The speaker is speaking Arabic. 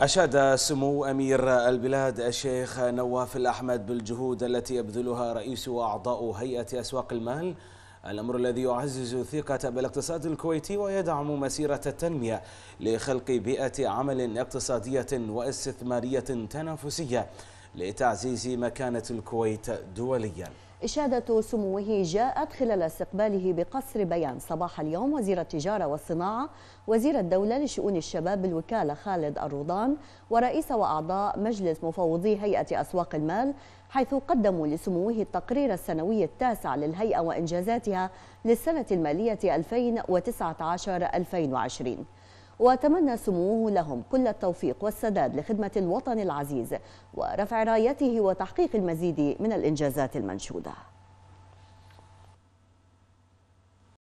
أشاد سمو أمير البلاد الشيخ نواف الأحمد بالجهود التي يبذلها رئيس وأعضاء هيئة أسواق المال الأمر الذي يعزز الثقة بالاقتصاد الكويتي ويدعم مسيرة التنمية لخلق بيئة عمل اقتصادية واستثمارية تنافسية لتعزيز مكانة الكويت دولياً إشادة سموه جاءت خلال استقباله بقصر بيان صباح اليوم وزير التجارة والصناعة وزير الدولة لشؤون الشباب بالوكالة خالد الروضان ورئيس وأعضاء مجلس مفوضي هيئة أسواق المال حيث قدموا لسموه التقرير السنوي التاسع للهيئة وإنجازاتها للسنة المالية 2019-2020 وتمنى سموه لهم كل التوفيق والسداد لخدمة الوطن العزيز ورفع رايته وتحقيق المزيد من الإنجازات المنشودة